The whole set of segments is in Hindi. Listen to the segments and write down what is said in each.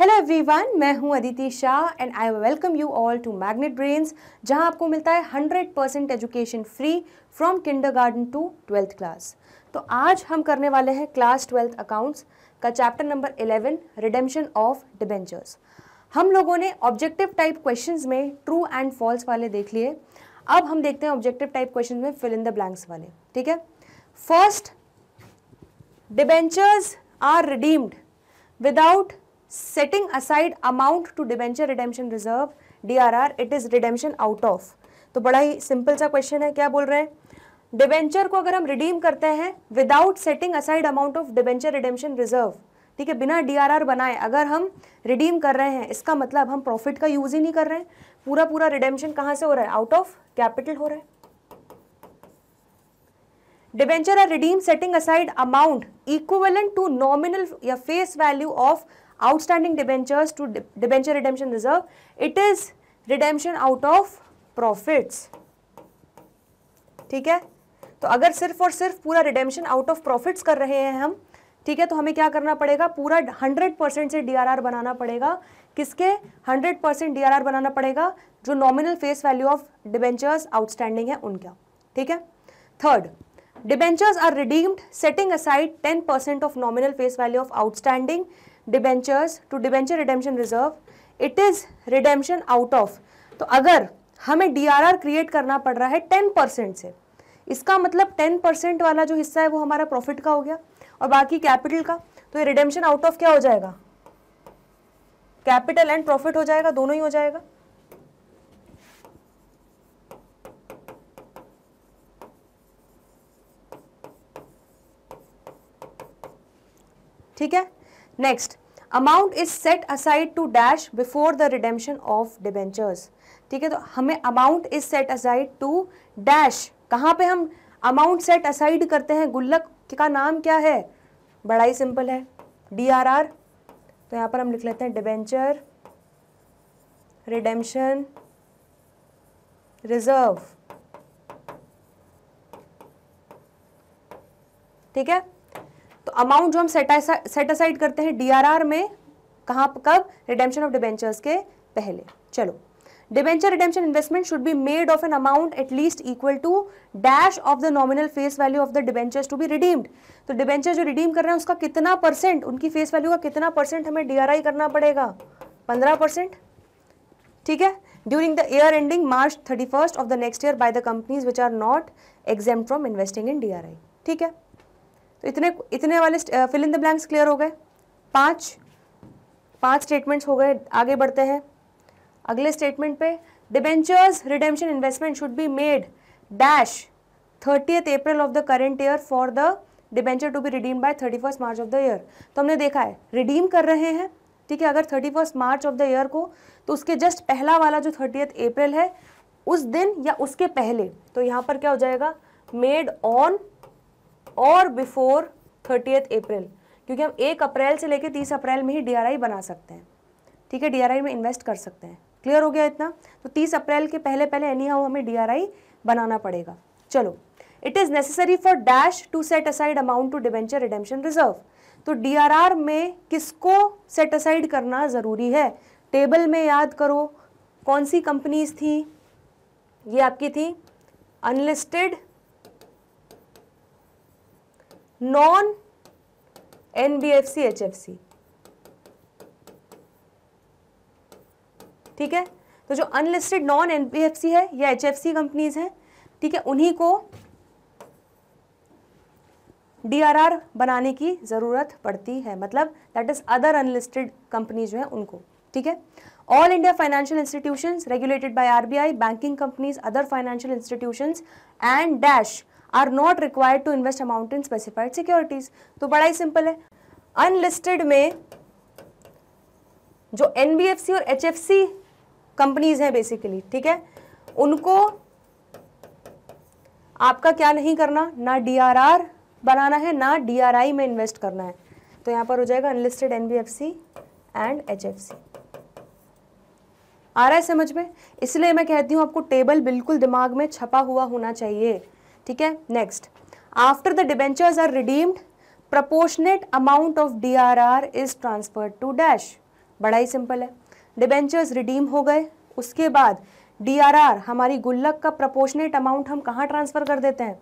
हेलो एवरीवन मैं हूं Aditi Shah and I welcome you all to magnet brains जहां आपको मिलता है 100 percent education free from kindergarten to twelfth class तो आज हम करने वाले हैं क्लास ट्वेल्थ अकाउंट्स का chapter number 11 redemption of debentures हम लोगों ने ऑब्जेक्टिव टाइप क्वेश्चन में ट्रू एंड फॉल्स वाले देख लिए अब हम देखते हैं ऑब्जेक्टिव टाइप क्वेश्चन में फिल इन द ब्लैंक्स वाले ठीक है first debentures are redeemed without setting aside amount to debenture redemption reserve DRR it is redemption out of तो बड़ा ही सिंपल सा क्वेश्चन है क्या बोल रहे हैं डिबेंचर को अगर हम रिडीम करते हैं without setting aside amount of debenture redemption reserve ठीक है बिना डीआरआर बनाए अगर हम रिडीम कर रहे हैं इसका मतलब हम प्रॉफिट का यूज ही नहीं कर रहे हैं पूरा पूरा रिडेम्शन कहाँ से हो रहा है आउट ऑफ कैपिटल हो रहा है debenture are redeem setting aside amount equivalent to nominal या face value of outstanding debentures to debenture redemption reserve it is redemption out of profits ठीक है तो अगर सिर्फ और सिर्फ पूरा रिडेम्शन आउट ऑफ प्रॉफिट्स कर रहे हैं हम ठीक है तो हमें क्या करना पड़ेगा पूरा 100 परसेंट से डीआरआर बनाना पड़ेगा किसके 100 परसेंट डी बनाना पड़ेगा जो nominal face value of debentures outstanding है उनका ठीक है third debentures are redeemed setting aside 10% percent of nominal face value of outstanding debentures to debenture redemption reserve it is redemption out of तो अगर हमें डी आर आर क्रिएट करना पड़ रहा है टेन परसेंट से इसका मतलब टेन परसेंट वाला जो हिस्सा है वो हमारा प्रॉफिट का हो गया और बाकी कैपिटल का तो ये रिडेम्शन आउट ऑफ क्या हो जाएगा कैपिटल एंड प्रॉफिट हो जाएगा दोनों ही हो जाएगा ठीक है next amount is set aside to dash before the redemption of debentures ठीक है तो हमें amount is set aside to dash कहाँ पे हम अमाउंट सेट असाइड करते हैं गुल्लक का नाम क्या है बड़ा ही सिंपल है डी आर आर तो यहाँ पर हम लिख लेते हैं डिबेंचर रिडेम्शन रिजर्व ठीक है अमाउंट जो हम सेट असाइड करते हैं डीआरआर में कहाँ कब रिडेम्पशन ऑफ डिबेंचर्स के पहले चलो debenture redemption investment should be made of an amount at least equal to dash of the nominal face value of the debentures to be redeemed तो डिबेंचर जो रिडीम कर रहे हैं उसका कितना परसेंट उनकी फेस वैल्यू का कितना परसेंट हमें डीआरआई करना पड़ेगा पंद्रह परसेंट ठीक है during the year ending March thirty first of the next year by the companies which are not exempt from investing in D ठीक है तो इतने इतने वाले fill in the blanks clear हो गए पाँच पांच स्टेटमेंट्स हो गए आगे बढ़ते हैं अगले स्टेटमेंट पे debentures redemption investment should be made dash thirtieth April of the current year for the debenture to be redeem by thirty first March of the year तो हमने देखा है रिडीम कर रहे हैं ठीक है अगर thirty first March of the year को तो उसके जस्ट पहला वाला जो थर्टीथ अप्रैल है उस दिन या उसके पहले तो यहाँ पर क्या हो जाएगा मेड ऑन और बिफोर थर्टीथ अप्रैल क्योंकि हम एक अप्रैल से लेकर तीस अप्रैल में ही डी बना सकते हैं ठीक है डी में इन्वेस्ट कर सकते हैं क्लियर हो गया इतना तो तीस अप्रैल के पहले पहले एनी हाउ हमें डी बनाना पड़ेगा चलो it is necessary for dash to set aside amount to debenture redemption reserve तो डी में किसको सेट असाइड करना ज़रूरी है टेबल में याद करो कौन सी कंपनीज थी ये आपकी थी अनलिस्टेड नॉन एनबीएफसी एचएफसी ठीक है तो जो अनलिस्टेड नॉन एनबीएफसी है या एचएफसी कंपनीज हैं ठीक है उन्हीं को डीआरआर बनाने की ज़रूरत पड़ती है मतलब that is other unlisted company जो है उनको ठीक है all India financial institutions regulated by RBI banking companies other financial institutions and dash are not required to invest amount in specified securities तो बड़ा ही सिंपल है अनलिस्टेड में जो एन और एच कंपनीज हैं बेसिकली ठीक है उनको आपका क्या नहीं करना ना डी बनाना है ना डी में इन्वेस्ट करना है तो यहां पर हो जाएगा अनलिस्टेड एन एंड एच आ रहा है समझ में इसलिए मैं कहती हूं आपको टेबल बिल्कुल दिमाग में छपा हुआ होना चाहिए ठीक है next after the debentures are redeemed proportionate amount of D R R is transferred to dash बड़ा ही सिंपल है डिबेंचर्स रिडीम हो गए उसके बाद डी आर आर हमारी गुल्लक का प्रपोर्शनेट अमाउंट हम कहाँ ट्रांसफ़र कर देते हैं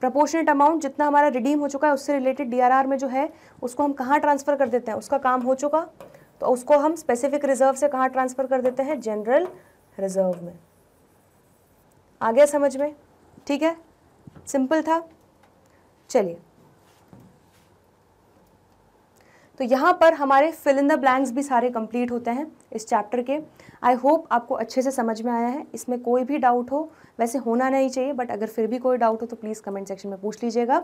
प्रपोर्शनेट अमाउंट जितना हमारा रिडीम हो चुका है उससे रिलेटेड डी आर आर में जो है उसको हम कहाँ ट्रांसफ़र कर देते हैं उसका काम हो चुका तो उसको हम स्पेसिफिक रिजर्व से कहाँ ट्रांसफ़र कर देते हैं जनरल रिजर्व में आ गया समझ में ठीक है सिंपल था चलिए तो यहाँ पर हमारे फिल इन द ब्लैंक्स भी सारे कंप्लीट होते हैं इस चैप्टर के आई होप आपको अच्छे से समझ में आया है इसमें कोई भी डाउट हो वैसे होना नहीं चाहिए बट अगर फिर भी कोई डाउट हो तो प्लीज़ कमेंट सेक्शन में पूछ लीजिएगा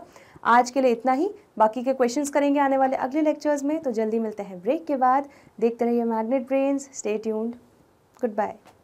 आज के लिए इतना ही बाकी के क्वेश्चंस करेंगे आने वाले अगले लेक्चर्स में तो जल्दी मिलते हैं ब्रेक के बाद देखते रहिए Magnet Brains stay tuned good bye